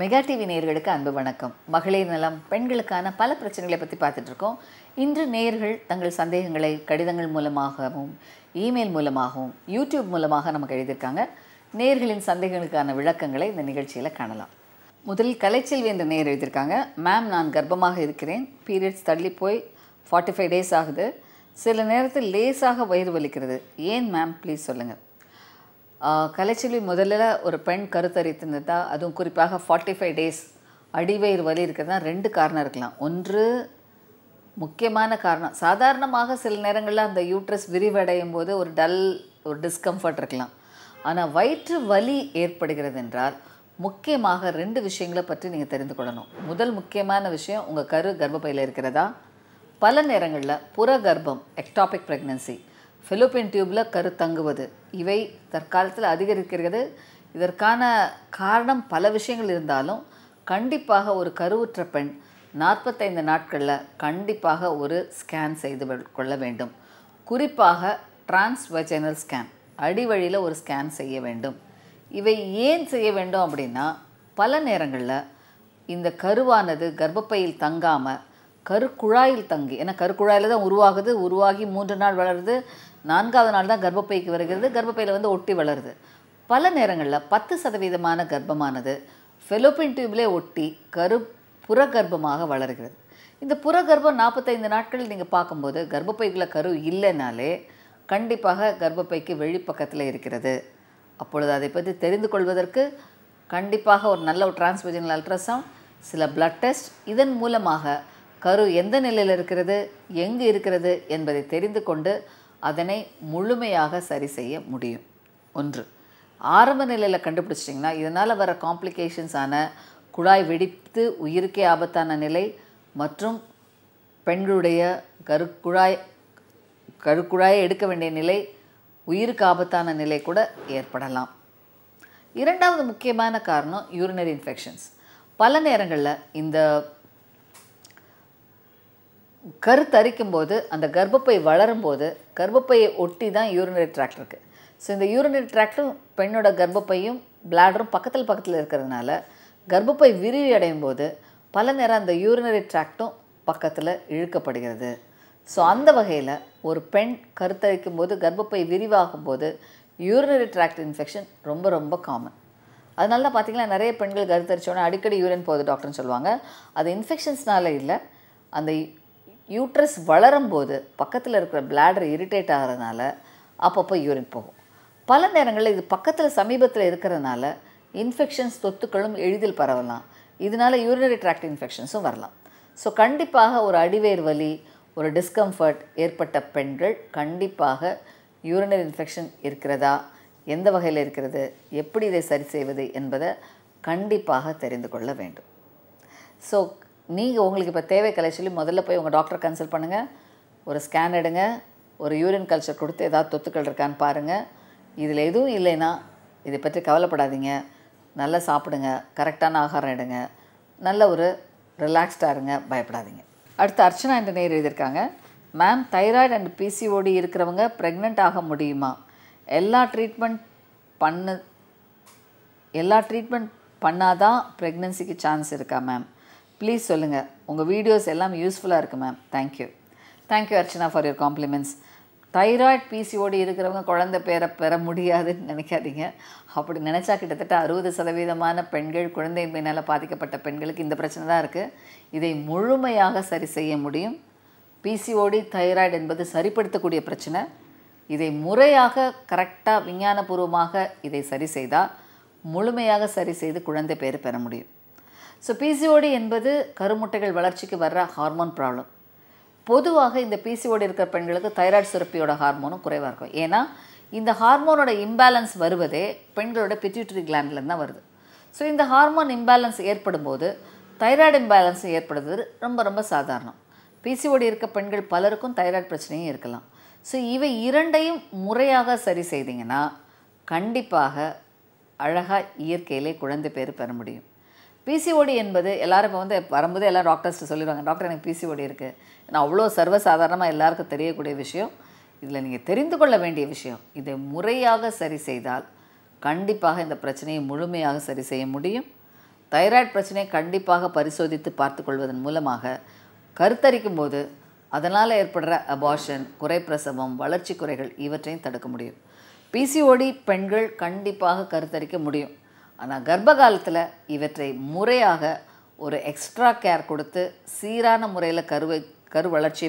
mega TV நேர்களுக்கு அன்பு வணக்கம் மகளிர் நலம் பெண்களுக்கான பல பிரச்சனைகளை பற்றி பார்த்துட்ருக்கோம் இன்று நேர்கள் தங்கள் சந்தேகங்களை கடிதங்கள் மூலமாகவும் இமெயில் மூலமாகவும் யூடியூப் மூலமாக நமக்கு எழுதியிருக்காங்க நேர்களின் சந்தேகங்களுக்கான விளக்கங்களை இந்த நிகழ்ச்சியில் காணலாம் முதலில் கலைச்செல்வி என்ற நேர் எழுதியிருக்காங்க மேம் நான் கர்ப்பமாக இருக்கிறேன் பீரியட்ஸ் தள்ளி போய் ஃபார்ட்டி ஃபைவ் டேஸ் ஆகுது சில நேரத்தில் லேசாக வயிறு வலிக்கிறது ஏன் மேம் ப்ளீஸ் சொல்லுங்கள் கலைச்செல்வி முதல்ல ஒரு பெண் கருத்தரித்திருந்ததா அதுவும் குறிப்பாக ஃபார்ட்டி ஃபைவ் டேஸ் அடிவயிறு வலி இருக்கிறதா ரெண்டு காரணம் இருக்கலாம் ஒன்று முக்கியமான காரணம் சாதாரணமாக சில நேரங்களில் அந்த யூட்ரஸ் விரிவடையும் போது ஒரு டல் ஒரு டிஸ்கம்ஃபர்ட் இருக்கலாம் ஆனால் வயிற்று வலி ஏற்படுகிறது என்றால் முக்கியமாக ரெண்டு விஷயங்களை பற்றி நீங்கள் தெரிந்து கொள்ளணும் முதல் முக்கியமான விஷயம் உங்கள் கரு கர்ப்பப்பையில் இருக்கிறதா பல நேரங்களில் புற கர்ப்பம் எக்டாபிக் ப்ரெக்னன்சி ஃபெலோப்பியன் டியூப்பில் கரு தங்குவது இவை தற்காலத்தில் அதிகரிக்கிறது இதற்கான காரணம் பல விஷயங்கள் இருந்தாலும் கண்டிப்பாக ஒரு கருவுற்ற பெண் நாற்பத்தைந்து நாட்களில் கண்டிப்பாக ஒரு ஸ்கேன் செய்து கொள்ள வேண்டும் குறிப்பாக டிரான்ஸ்வஜனல் ஸ்கேன் அடிவழியில் ஒரு ஸ்கேன் செய்ய வேண்டும் இவை ஏன் செய்ய வேண்டும் அப்படின்னா பல நேரங்களில் இந்த கருவானது கர்ப்பப்பையில் தங்காமல் கருக்குழாயில் தங்கி ஏன்னா கருக்குழாயில் தான் உருவாகுது உருவாகி மூன்று நாள் வளருது நான்காவது நாள் தான் கர்ப்பப்பைக்கு வருகிறது கர்ப்பப்பையில் வந்து ஒட்டி வளருது பல நேரங்களில் பத்து சதவீதமான கர்ப்பமானது ஃபெலோப்பின் டியூப்லே ஒட்டி கரு புற கர்ப்பமாக வளர்கிறது இந்த கர்ப்பம் நாற்பத்தைந்து நாட்கள் நீங்கள் பார்க்கும்போது கர்ப்பப்பைக்குள்ள கரு இல்லைனாலே கண்டிப்பாக கர்ப்பப்பைக்கு வெளிப்பக்கத்தில் இருக்கிறது அப்பொழுது அதை பற்றி தெரிந்து கொள்வதற்கு கண்டிப்பாக ஒரு நல்ல ஒரு டிரான்ஸ்வஜனல் அல்ட்ராசவுண்ட் சில பிளட் டெஸ்ட் இதன் மூலமாக கரு எந்த நிலையில் இருக்கிறது எங்கு இருக்கிறது என்பதை தெரிந்து கொண்டு அதனை முழுமையாக சரி செய்ய முடியும் ஒன்று ஆரம்ப நிலையில் கண்டுபிடிச்சிட்டிங்கன்னா இதனால் வர காம்ப்ளிகேஷன்ஸான குழாய் வெடித்து உயிருக்கே ஆபத்தான நிலை மற்றும் பெண்களுடைய கருக்குழாய் கருக்குழாயை எடுக்க வேண்டிய நிலை உயிருக்கு ஆபத்தான நிலை கூட ஏற்படலாம் இரண்டாவது முக்கியமான காரணம் யூரினரி இன்ஃபெக்ஷன்ஸ் பல நேரங்களில் இந்த கருத்தரிக்கும் போது அந்த கர்ப்பப்பை வளரும்போது கர்ப்பப்பையை ஒட்டி தான் யூரினரி ட்ராக்ட் இருக்குது ஸோ இந்த யூரினரி ட்ராக்டும் பெண்ணோட கர்ப்பப்பையும் பிளாடரும் பக்கத்தில் பக்கத்தில் இருக்கிறதுனால கர்ப்பப்பை விரிவி அடையும் போது பல நேரம் அந்த யூரினரி ட்ராக்டும் பக்கத்தில் இழுக்கப்படுகிறது ஸோ அந்த வகையில் ஒரு பெண் கருத்தரிக்கும் போது கர்ப்பப்பை விரிவாகும் போது யூரினரி ட்ராக்ட் இன்ஃபெக்ஷன் ரொம்ப ரொம்ப காமன் அதனால தான் பார்த்திங்கன்னா நிறைய பெண்கள் கருத்தரிச்சோன்னே அடிக்கடி யூரின் போகுது டாக்டர்னு சொல்லுவாங்க அது இன்ஃபெக்ஷன்ஸ்னால இல்லை அந்த யூட்ரஸ் வளரும்போது பக்கத்தில் இருக்கிற பிளாடர் இரிட்டேட் ஆகிறதுனால அப்பப்போ யூரின் போகும் பல நேரங்களில் இது பக்கத்தில் சமீபத்தில் இருக்கிறதுனால இன்ஃபெக்ஷன்ஸ் தொத்துக்களும் எளிதில் பரவலாம் இதனால் யூரினரி ட்ராக்ட் இன்ஃபெக்ஷன்ஸும் வரலாம் ஸோ கண்டிப்பாக ஒரு அடிவேர் வலி ஒரு டிஸ்கம்ஃபர்ட் ஏற்பட்ட பெண்கள் கண்டிப்பாக யூரினரி இன்ஃபெக்ஷன் இருக்கிறதா எந்த வகையில் இருக்கிறது எப்படி இதை சரி செய்வது என்பதை கண்டிப்பாக தெரிந்து கொள்ள வேண்டும் ஸோ நீங்கள் உங்களுக்கு இப்போ தேவை சொல்லி முதல்ல போய் உங்கள் டாக்டரை கன்சல்ட் பண்ணுங்கள் ஒரு ஸ்கேன் எடுங்க ஒரு யூரின் கல்ச்சர் கொடுத்து ஏதாவது தொத்துக்கள் இருக்கான்னு பாருங்கள் இதில் எதுவும் இல்லைன்னா இதை பற்றி கவலைப்படாதீங்க நல்லா சாப்பிடுங்க கரெக்டான ஆகாரம் எடுங்க நல்ல ஒரு ரிலாக்ஸ்டாக இருங்க பயப்படாதீங்க அடுத்து அர்ச்சனா என்ற நேர் எழுதியிருக்காங்க மேம் தைராய்டு அண்ட் பிசிஓடி இருக்கிறவங்க ப்ரெக்னென்ட் ஆக முடியுமா எல்லா ட்ரீட்மெண்ட் பண்ண எல்லா ட்ரீட்மெண்ட் பண்ணாதான் ப்ரெக்னென்சிக்கு சான்ஸ் இருக்கா மேம் ப்ளீஸ் சொல்லுங்கள் உங்கள் வீடியோஸ் எல்லாம் யூஸ்ஃபுல்லாக இருக்குது ma'am thank you thank you Archana for your compliments thyroid PCOD இருக்கிறவங்க குழந்தை பேரை பெற முடியாதுன்னு நினைக்காதீங்க அப்படி நினச்சா கிட்டத்தட்ட அறுபது சதவீதமான பெண்கள் குழந்தை மேனால் பாதிக்கப்பட்ட பெண்களுக்கு இந்த பிரச்சனை தான் இருக்குது இதை முழுமையாக சரி செய்ய முடியும் பிசிஓடி தைராய்டு என்பது சரிப்படுத்தக்கூடிய பிரச்சனை இதை முறையாக கரெக்டாக விஞ்ஞானபூர்வமாக இதை சரி செய்தால் முழுமையாக சரி செய்து குழந்தை பேர் பெற முடியும் ஸோ பிசிஓடி என்பது கருமுட்டைகள் வளர்ச்சிக்கு வர்ற ஹார்மோன் ப்ராப்ளம் பொதுவாக இந்த பிசிஓடி இருக்கிற பெண்களுக்கு தைராய்டு சுரப்பியோட ஹார்மோனும் குறைவாக இருக்கும் ஏன்னா இந்த ஹார்மோனோட இம்பேலன்ஸ் வருவதே பெண்களோட பிட்யூட்ரி கிளாண்ட்லேருந்து தான் வருது ஸோ இந்த ஹார்மோன் இம்பேலன்ஸ் ஏற்படும் போது தைராய்டு இம்பேலன்ஸும் ஏற்படுவது ரொம்ப ரொம்ப சாதாரணம் பிசிஓடி இருக்க பெண்கள் பலருக்கும் தைராய்டு பிரச்சனையும் இருக்கலாம் ஸோ இவை இரண்டையும் முறையாக சரி செய்தீங்கன்னா கண்டிப்பாக அழகாக இயற்கையிலே குழந்தை பேர் பெற முடியும் பிசிஓடி என்பது எல்லோரும் இப்போ வந்து வரும்போது எல்லாம் டாக்டர்ஸ்ட்டு சொல்லிடுவாங்க டாக்டர் எனக்கு பிசிஓடி இருக்குது நான் அவ்வளோ சர்வசாதாரணமாக எல்லாருக்கும் தெரியக்கூடிய விஷயம் இதில் நீங்கள் தெரிந்து கொள்ள வேண்டிய விஷயம் இதை முறையாக சரி செய்தால் கண்டிப்பாக இந்த பிரச்சனையை முழுமையாக சரி செய்ய முடியும் தைராய்டு பிரச்சனையை கண்டிப்பாக பரிசோதித்து பார்த்து கொள்வதன் மூலமாக கருத்தரிக்கும் போது அதனால் ஏற்படுற அபார்ஷன் குறைப்பிரசவம் வளர்ச்சி குறைகள் இவற்றையும் தடுக்க முடியும் பிசிஓடி பெண்கள் கண்டிப்பாக கருத்தரிக்க முடியும் ஆனால் கர்ப்ப காலத்தில் இவற்றை முறையாக ஒரு எக்ஸ்ட்ரா கேர் கொடுத்து சீரான முறையில் கருவை கரு வளர்ச்சி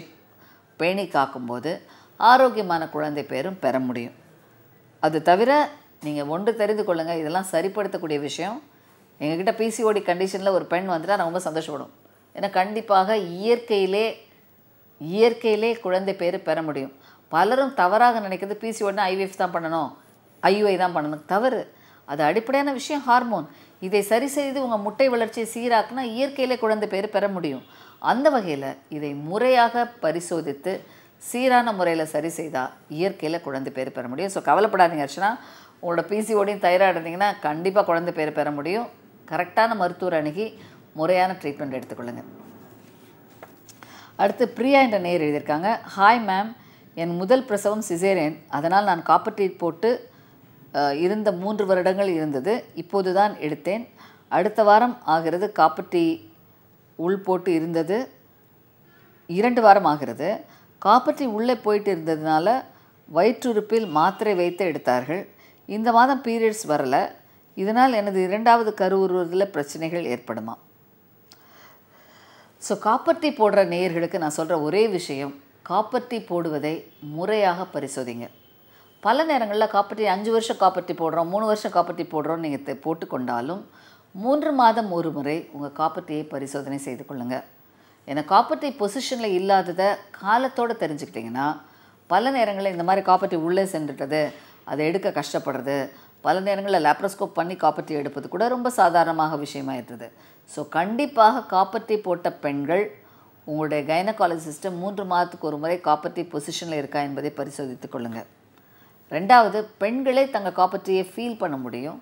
பேணி காக்கும்போது ஆரோக்கியமான குழந்தை பேரும் பெற முடியும் அது தவிர நீங்கள் ஒன்று தெரிந்து கொள்ளுங்கள் இதெல்லாம் சரிப்படுத்தக்கூடிய விஷயம் எங்ககிட்ட பிசிஓடி கண்டிஷனில் ஒரு பெண் வந்துட்டால் நான் ரொம்ப சந்தோஷப்படும் ஏன்னா கண்டிப்பாக இயற்கையிலே இயற்கையிலே குழந்தை பேர் பெற முடியும் பலரும் தவறாக நினைக்கிறது பிசிஓடினா ஐவிஎஃப் தான் பண்ணணும் ஐயுஐ தான் பண்ணணும் தவறு அது அடிப்படையான விஷயம் ஹார்மோன் இதை சரி செய்து உங்கள் முட்டை வளர்ச்சியை சீராக்குனா இயற்கையிலே குழந்தை பேர் பெற முடியும் அந்த வகையில் இதை முறையாக பரிசோதித்து சீரான முறையில் சரி செய்தால் இயற்கையில் குழந்தை பேர் பெற முடியும் ஸோ கவலைப்படாதீங்க ஆச்சுன்னா உங்களோட பிசிஓடியும் தைராய்டு இருந்தீங்கன்னா கண்டிப்பாக குழந்தை பேர் பெற முடியும் கரெக்டான மருத்துவர் அணுகி முறையான ட்ரீட்மெண்ட் எடுத்துக்கொள்ளுங்கள் அடுத்து பிரியா என்ற நேர் எழுதியிருக்காங்க ஹாய் மேம் என் முதல் பிரசவம் சிசேரியன் அதனால் நான் காப்பர் ட்ரீட் போட்டு இருந்த மூன்று வருடங்கள் இருந்தது இப்போது தான் எடுத்தேன் அடுத்த வாரம் ஆகிறது காப்பட்டி உள் போட்டு இருந்தது இரண்டு வாரம் ஆகிறது காப்பட்டி உள்ளே போயிட்டு இருந்ததுனால வயிற்றுறுப்பில் மாத்திரை வைத்து எடுத்தார்கள் இந்த மாதம் பீரியட்ஸ் வரலை இதனால் எனது இரண்டாவது கருவுறுவதில் பிரச்சனைகள் ஏற்படுமா ஸோ காப்பட்டி போடுற நேயர்களுக்கு நான் சொல்கிற ஒரே விஷயம் காப்பர்ட்டி போடுவதை முறையாக பரிசோதிங்க பல நேரங்களில் காப்பட்டி அஞ்சு வருஷம் காப்பட்டி போடுறோம் மூணு வருஷம் காப்பர்ட்டி போடுறோம் நீங்கள் போட்டுக்கொண்டாலும் மூன்று மாதம் ஒரு முறை உங்கள் காப்பட்டியை பரிசோதனை செய்து கொள்ளுங்கள் ஏன்னா காப்பர்ட்டி பொசிஷனில் இல்லாததை காலத்தோடு தெரிஞ்சுக்கிட்டிங்கன்னா பல நேரங்களில் இந்த மாதிரி காப்பட்டி உள்ளே சென்றுட்டது அதை எடுக்க கஷ்டப்படுறது பல நேரங்களில் லேப்ரோஸ்கோப் பண்ணி காப்பட்டி எடுப்பது கூட ரொம்ப சாதாரணமாக விஷயமாயிருந்தது ஸோ கண்டிப்பாக காப்பட்டி போட்ட பெண்கள் உங்களுடைய கைனகாலஜிஸ்ட்டை மூன்று மாதத்துக்கு ஒரு முறை காப்பர்ட்டி பொசிஷனில் இருக்கா என்பதை பரிசோதித்துக் கொள்ளுங்கள் ரெண்டாவது பெண்களே தங்கள் காப்பற்றியை ஃபீல் பண்ண முடியும்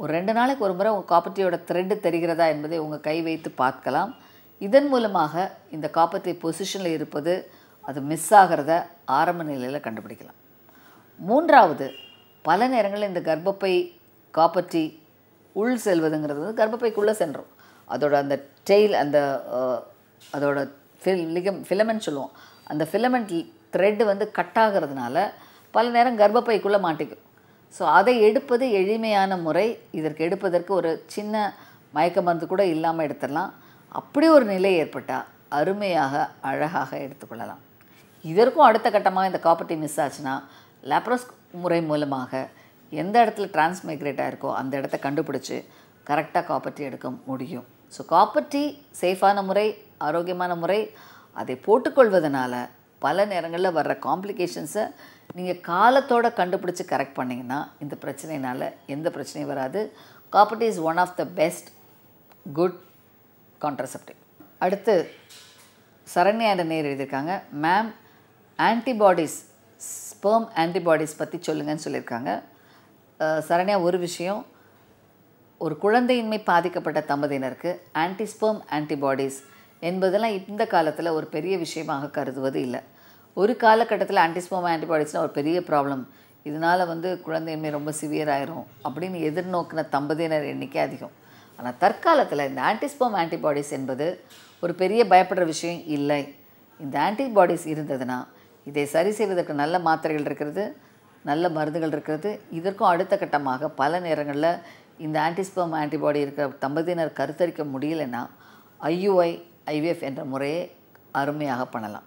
ஒரு ரெண்டு நாளைக்கு ஒரு முறை உங்கள் காப்பற்றியோட த்ரெட்டு தெரிகிறதா என்பதை உங்கள் கை வைத்து பார்க்கலாம் இதன் மூலமாக இந்த காப்பற்றி பொசிஷனில் இருப்பது அது மிஸ் ஆகிறத ஆரம்ப நிலையில் கண்டுபிடிக்கலாம் மூன்றாவது பல நேரங்களில் இந்த கர்ப்பப்பை காப்பற்றி உள் செல்வதுங்கிறது வந்து கர்ப்பப்பைக்குள்ளே சென்றோம் அதோட அந்த டெய்ல் அந்த அதோட ஃபில் லிகம் ஃபிலமெண்ட் சொல்லுவோம் அந்த ஃபிலமெண்ட் த்ரெட்டு வந்து கட் ஆகிறதுனால பல நேரம் கர்ப்பப்பைக்குள்ளே மாட்டிக்கும் ஸோ அதை எடுப்பது எளிமையான முறை இதற்கு எடுப்பதற்கு ஒரு சின்ன மயக்க மருந்து கூட இல்லாமல் எடுத்துடலாம் அப்படி ஒரு நிலை ஏற்பட்டால் அருமையாக அழகாக எடுத்துக்கொள்ளலாம் இதற்கும் அடுத்த கட்டமாக இந்த காப்பர்ட்டி மிஸ் ஆச்சுன்னா லேப்ரோஸ் முறை மூலமாக எந்த இடத்துல டிரான்ஸ்மைக்ரேட் ஆகிருக்கோ அந்த இடத்த கண்டுபிடிச்சி கரெக்டாக காப்பர்ட்டி எடுக்க முடியும் ஸோ காப்பர்ட்டி சேஃபான முறை ஆரோக்கியமான முறை அதை போட்டுக்கொள்வதனால பல நேரங்களில் வர்ற காம்ப்ளிகேஷன்ஸை நீங்கள் காலத்தோடு கண்டுபிடிச்சி கரெக்ட் பண்ணிங்கன்னா இந்த பிரச்சனையினால் எந்த பிரச்சனையும் வராது copper T is one of the best good contraceptive அடுத்து சரண்யா நேர் எழுதியிருக்காங்க மேம் ஆன்டிபாடிஸ் ஸ்பேம் ஆன்டிபாடிஸ் பற்றி சொல்லுங்கன்னு சொல்லியிருக்காங்க சரண்யா ஒரு விஷயம் ஒரு குழந்தையின்மை பாதிக்கப்பட்ட தம்பதியினருக்கு ஆன்டிஸ்பேம் ஆன்டிபாடிஸ் என்பதெல்லாம் இந்த காலத்தில் ஒரு பெரிய விஷயமாக கருதுவது இல்லை ஒரு காலகட்டத்தில் ஆன்டிஸ்மோமா ஆன்டிபாடிஸ்னால் ஒரு பெரிய ப்ராப்ளம் இதனால் வந்து குழந்தையுமே ரொம்ப சிவியர் ஆயிரும் அப்படின்னு எதிர்நோக்கின தம்பதியினர் எண்ணிக்கை அதிகம் ஆனால் தற்காலத்தில் இந்த ஆன்டிஸ்போம் ஆன்டிபாடிஸ் என்பது ஒரு பெரிய பயப்படுற விஷயம் இல்லை இந்த ஆன்டிபாடிஸ் இருந்ததுன்னா இதை சரி செய்வதற்கு நல்ல மாத்திரைகள் இருக்கிறது நல்ல மருந்துகள் இருக்கிறது இதற்கும் அடுத்த கட்டமாக பல நேரங்களில் இந்த ஆன்டிஸ்போம் ஆன்டிபாடி இருக்கிற தம்பதியினர் கருத்தரிக்க முடியலைன்னா ஐயுஐ ஐவிஎஃப் என்ற முறையை அருமையாக பண்ணலாம்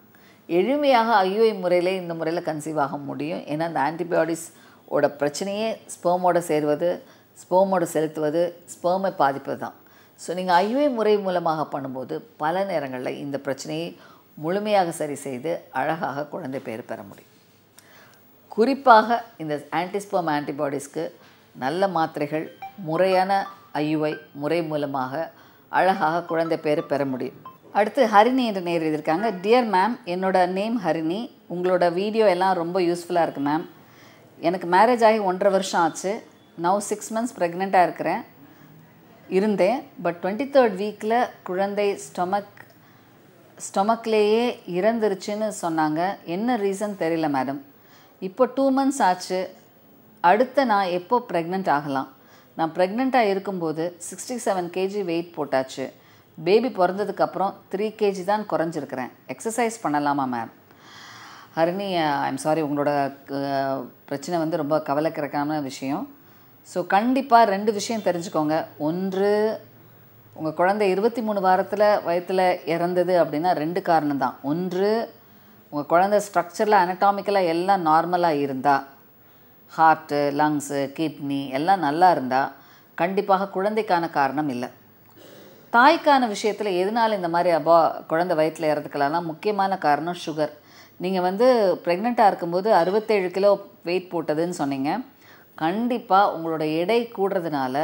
எளிமையாக ஐயோஐ முறையில் இந்த முறையில் கன்சீவ் ஆக முடியும் ஏன்னா அந்த ஆன்டிபயாட்டிஸ் ஓட பிரச்சனையே ஸ்பேமோடு சேருவது ஸ்பேமோடு செலுத்துவது ஸ்பேமை பாதிப்பது தான் ஸோ நீங்கள் ஐயுஐ முறை மூலமாக பண்ணும்போது பல நேரங்களில் இந்த பிரச்சனையை முழுமையாக சரி செய்து அழகாக குழந்தை பேர் பெற முடியும் குறிப்பாக இந்த ஆன்டிஸ்போம் ஆன்டிபாடிஸ்க்கு நல்ல மாத்திரைகள் முறையான ஐயுவை முறை மூலமாக அழகாக குழந்தை பேர் பெற முடியும் அடுத்து ஹரிணி என்று நேர் எழுதியிருக்காங்க டியர் மேம் என்னோட நேம் ஹரிணி உங்களோட வீடியோ எல்லாம் ரொம்ப யூஸ்ஃபுல்லாக இருக்குது மேம் எனக்கு மேரேஜ் ஆகி ஒன்றரை வருஷம் ஆச்சு நவ் சிக்ஸ் மந்த்ஸ் ப்ரெக்னெண்ட்டாக இருக்கிறேன் இருந்தேன் பட் டுவெண்ட்டி தேர்ட் வீக்கில் குழந்தை ஸ்டொமக் ஸ்டொமக்லேயே இறந்துருச்சுன்னு சொன்னாங்க என்ன ரீசன் தெரியல மேடம் இப்போ டூ மந்த்ஸ் ஆச்சு அடுத்த நான் எப்போ ப்ரெக்னென்ட் ஆகலாம் நான் ப்ரெக்னெண்ட்டாக இருக்கும்போது சிக்ஸ்டி செவன் கேஜி வெயிட் போட்டாச்சு பேபி பிறந்ததுக்கப்புறம் த்ரீ கேஜி தான் குறைஞ்சிருக்கிறேன் எக்ஸசைஸ் பண்ணலாமா மேம் ஹரிணி ஐம் சாரி உங்களோட பிரச்சனை வந்து ரொம்ப கவலைக்கிறக்கான விஷயம் ஸோ கண்டிப்பாக ரெண்டு விஷயம் தெரிஞ்சுக்கோங்க ஒன்று உங்கள் குழந்தை இருபத்தி மூணு வாரத்தில் வயத்தில் இறந்தது அப்படின்னா ரெண்டு காரணம் தான் ஒன்று உங்கள் குழந்தை ஸ்ட்ரக்சரில் அனட்டாமிக்கலாக எல்லாம் நார்மலாக இருந்தால் ஹார்ட்டு லங்ஸு கிட்னி எல்லாம் நல்லா இருந்தால் கண்டிப்பாக குழந்தைக்கான காரணம் இல்லை தாய்க்கான விஷயத்தில் எதனால இந்த மாதிரி அபா குழந்தை வயிற்றில் இறந்துக்கலாம்னா முக்கியமான காரணம் சுகர் நீங்கள் வந்து ப்ரெக்னெண்ட்டாக இருக்கும்போது அறுபத்தேழு கிலோ வெயிட் போட்டதுன்னு சொன்னீங்க கண்டிப்பாக உங்களோட எடை கூடுறதுனால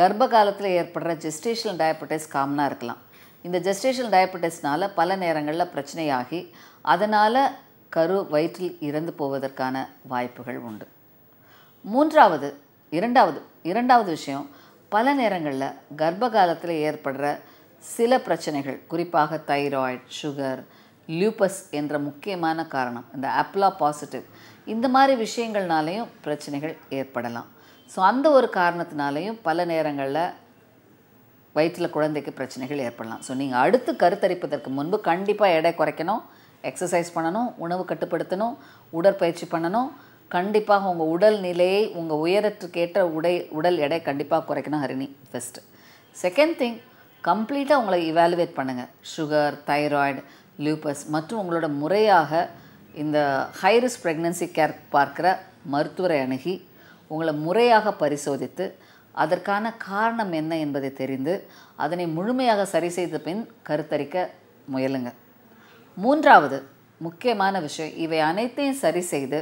கர்ப்ப காலத்தில் ஏற்படுற ஜெஸ்டேஷனல் டயபட்டிஸ் காமனாக இருக்கலாம் இந்த ஜெஸ்டேஷனல் டயபட்டிஸ்னால் பல நேரங்களில் பிரச்சனையாகி அதனால் கரு வயிற்றில் இறந்து போவதற்கான வாய்ப்புகள் உண்டு மூன்றாவது இரண்டாவது இரண்டாவது விஷயம் பல நேரங்களில் கர்ப்ப காலத்தில் ஏற்படுற சில பிரச்சனைகள் குறிப்பாக தைராய்ட் சுகர் லியூபஸ் என்ற முக்கியமான காரணம் இந்த அப்லா பாசிட்டிவ் இந்த மாதிரி விஷயங்கள்னாலேயும் பிரச்சனைகள் ஏற்படலாம் ஸோ அந்த ஒரு காரணத்தினாலேயும் பல நேரங்களில் வயிற்றில் குழந்தைக்கு பிரச்சனைகள் ஏற்படலாம் ஸோ நீங்கள் அடுத்து கருத்தரிப்பதற்கு முன்பு கண்டிப்பாக எடை குறைக்கணும் எக்ஸசைஸ் பண்ணணும் உணவு கட்டுப்படுத்தணும் உடற்பயிற்சி பண்ணணும் கண்டிப்பாக உங்கள் உடல் நிலையை உங்கள் உயரத்துக்கேற்ற உடை உடல் எடை கண்டிப்பாக குறைக்கணும் ஹரிணி ஃபஸ்ட்டு செகண்ட் திங் கம்ப்ளீட்டாக உங்களை இவாலுவேட் பண்ணுங்கள் சுகர் தைராய்டு லியூப்பஸ் மற்றும் உங்களோட முறையாக இந்த ஹைரிஸ் ப்ரெக்னன்சி கேர் பார்க்குற மருத்துவரை அணுகி உங்களை முறையாக பரிசோதித்து அதற்கான காரணம் என்ன என்பதை தெரிந்து அதனை முழுமையாக சரி செய்த பின் கருத்தரிக்க முயலுங்க மூன்றாவது முக்கியமான விஷயம் இவை அனைத்தையும் சரி செய்து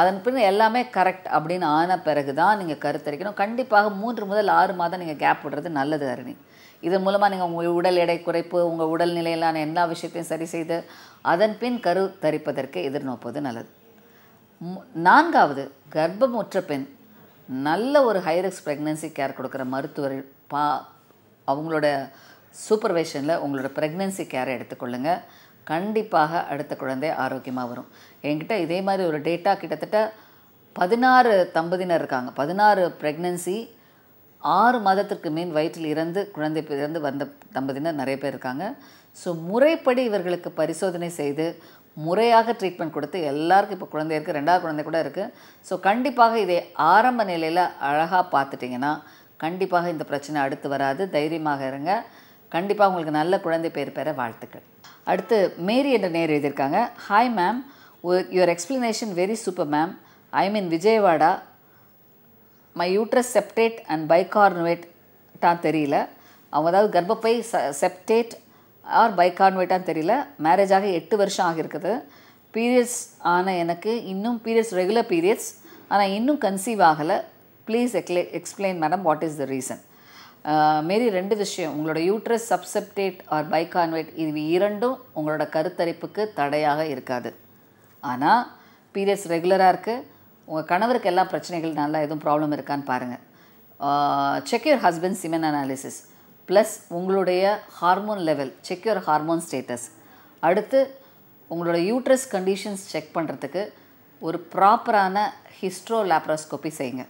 அதன் பின் எல்லாமே கரெக்ட் அப்படின்னு ஆன பிறகு தான் நீங்கள் கருத்தரிக்கணும் கண்டிப்பாக மூன்று முதல் ஆறு மாதம் நீங்கள் கேப் விடுறது நல்லது அரணி இதன் மூலமாக நீங்கள் உங்கள் உடல் எடை குறைப்பு உங்கள் உடல் நிலையிலான எல்லா விஷயத்தையும் சரி செய்து அதன் பின் கரு தரிப்பதற்கு எதிர்நோப்பது நல்லது நான்காவது கர்ப்பமுற்ற பெண் நல்ல ஒரு ஹைரிக்ஸ் ப்ரெக்னென்சி கேர் கொடுக்குற மருத்துவர் பா அவங்களோட சூப்பர்வைஷனில் உங்களோட ப்ரெக்னென்சி கேரை எடுத்துக்கொள்ளுங்கள் கண்டிப்பாக அடுத்த குழந்தை ஆரோக்கியமாக வரும் என்கிட்ட இதே மாதிரி ஒரு டேட்டா கிட்டத்தட்ட பதினாறு தம்பதியினர் இருக்காங்க பதினாறு ப்ரெக்னென்சி ஆறு மாதத்திற்கு மேல் வயிற்றில் இறந்து குழந்தை இறந்து வந்த தம்பதியினர் நிறைய பேர் இருக்காங்க ஸோ முறைப்படி இவர்களுக்கு பரிசோதனை செய்து முறையாக ட்ரீட்மெண்ட் கொடுத்து எல்லாருக்கும் இப்போ குழந்தை இருக்குது ரெண்டாவது குழந்தை கூட இருக்குது ஸோ கண்டிப்பாக இதை ஆரம்ப நிலையில் அழகாக பார்த்துட்டிங்கன்னா கண்டிப்பாக இந்த பிரச்சனை அடுத்து வராது தைரியமாக இருங்க கண்டிப்பாக உங்களுக்கு நல்ல குழந்தை பேர் பெற வாழ்த்துக்கள் அடுத்து மேரி என்ற நேர் எழுதியிருக்காங்க hi ma'am your explanation very super ma'am I mean Vijayawada my uterus septate and தான் தெரியல அவங்க அதாவது கர்ப்பப்பை செப்டேட் ஆர் பைகார்னுவேட்டான்னு தெரியல மேரேஜ் ஆக எட்டு வருஷம் ஆகியிருக்குது பீரியட்ஸ் ஆன எனக்கு இன்னும் பீரியட்ஸ் ரெகுலர் பீரியட்ஸ் ஆனால் இன்னும் கன்சீவ் ஆகலை ப்ளீஸ் எக்லே explain madam what is the reason Mary ரெண்டு விஷயம் உங்களோட யூட்ரஸ் சப்செப்டேட் ஆர் பைகான்வேட் இது இரண்டும் உங்களோட கருத்தரிப்புக்கு தடையாக இருக்காது ஆனால் பீரியட்ஸ் ரெகுலராக இருக்குது உங்கள் கணவருக்கு எல்லா பிரச்சனைகள் நல்லா எதுவும் ப்ராப்ளம் இருக்கான்னு பாருங்கள் check your husband semen analysis plus உங்களுடைய hormone level check your hormone status அடுத்து உங்களோட யூட்ரஸ் கண்டிஷன்ஸ் செக் பண்ணுறதுக்கு ஒரு ப்ராப்பரான ஹிஸ்ட்ரோ லேப்ரோஸ்கோப்பி செய்யுங்க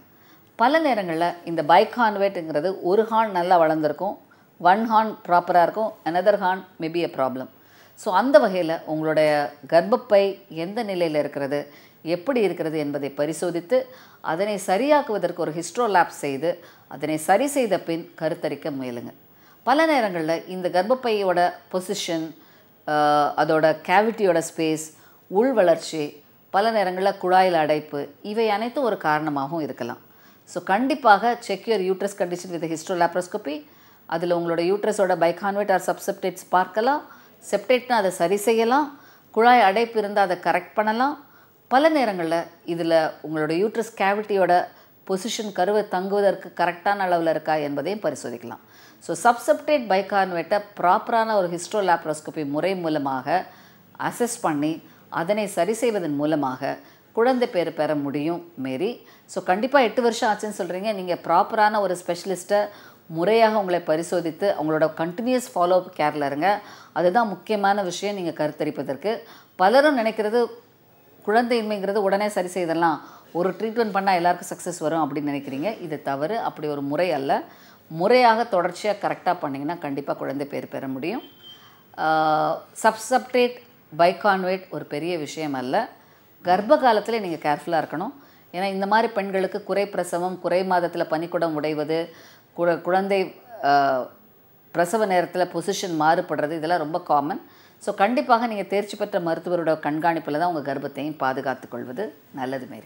பல நேரங்களில் இந்த பைக் ஹான்வேட்டுங்கிறது ஒரு ஹான் நல்லா வளர்ந்துருக்கும் ஒன் ஹான் ப்ராப்பராக இருக்கும் another horn maybe a problem so அந்த வகையில் உங்களுடைய கர்ப்பப்பை எந்த நிலையில் இருக்கிறது எப்படி இருக்கிறது என்பதை பரிசோதித்து அதனை சரியாக்குவதற்கு ஒரு ஹிஸ்ட்ரோலாப் செய்து அதனை சரி செய்த பின் கருத்தரிக்க முயலுங்க பல நேரங்களில் இந்த கர்ப்பப்பையோட பொசிஷன் அதோட கேவிட்டியோட ஸ்பேஸ் உள் வளர்ச்சி பல நேரங்களில் குழாயில் அடைப்பு இவை அனைத்தும் ஒரு காரணமாகவும் இருக்கலாம் ஸோ கண்டிப்பாக check your uterus condition with hystero laparoscopy அதில் உங்களோட யூட்ரஸோட பைகான்வெட் ஆர் சப்செப்டேட்ஸ் பார்க்கலாம் செப்டேட்னா அதை சரி செய்யலாம் குழாய் அடைப்பு இருந்தால் அதை கரெக்ட் பண்ணலாம் பல நேரங்களில் இதில் உங்களோட யூட்ரஸ் கேவிட்டியோட பொசிஷன் கருவை தங்குவதற்கு கரெக்டான அளவில் இருக்கா என்பதையும் பரிசோதிக்கலாம் ஸோ சப்செப்டேட் பைகான்வெட்டை ப்ராப்பரான ஒரு ஹிஸ்ட்ரோ லேப்ரோஸ்கோபி முறை மூலமாக அசஸ் பண்ணி அதனை சரி செய்வதன் மூலமாக குழந்தை பேர் பெற முடியும் மேரி ஸோ கண்டிப்பாக எட்டு வருஷம் ஆச்சுன்னு சொல்கிறீங்க நீங்கள் ப்ராப்பரான ஒரு ஸ்பெஷலிஸ்ட்டை முறையாக உங்களை பரிசோதித்து அவங்களோட கண்டினியூஸ் ஃபாலோ அப் கேரில் இருங்க அதுதான் முக்கியமான விஷயம் நீங்கள் கருத்தரிப்பதற்கு பலரும் நினைக்கிறது குழந்தையின்மைங்கிறது உடனே சரி செய்தலாம் ஒரு ட்ரீட்மெண்ட் பண்ணால் எல்லாருக்கும் சக்ஸஸ் வரும் அப்படின்னு நினைக்கிறீங்க இது தவறு அப்படி ஒரு முறை அல்ல முறையாக தொடர்ச்சியாக கரெக்டாக பண்ணிங்கன்னா கண்டிப்பாக குழந்தை பேர் பெற முடியும் சப்சப்டேட் பைகான்வேட் ஒரு பெரிய விஷயம் அல்ல கர்ப்ப காலத்தில் நீங்கள் கேர்ஃபுல்லாக இருக்கணும் ஏன்னா இந்த மாதிரி பெண்களுக்கு குறை பிரசவம் குறை மாதத்தில் பனிக்குடம் உடைவது குழந்தை பிரசவ நேரத்தில் பொசிஷன் மாறுபடுறது இதெல்லாம் ரொம்ப காமன் ஸோ கண்டிப்பாக நீங்கள் தேர்ச்சி பெற்ற மருத்துவரோட கண்காணிப்பில் தான் உங்கள் கர்ப்பத்தையும் பாதுகாத்துக்கொள்வது நல்லது மாரி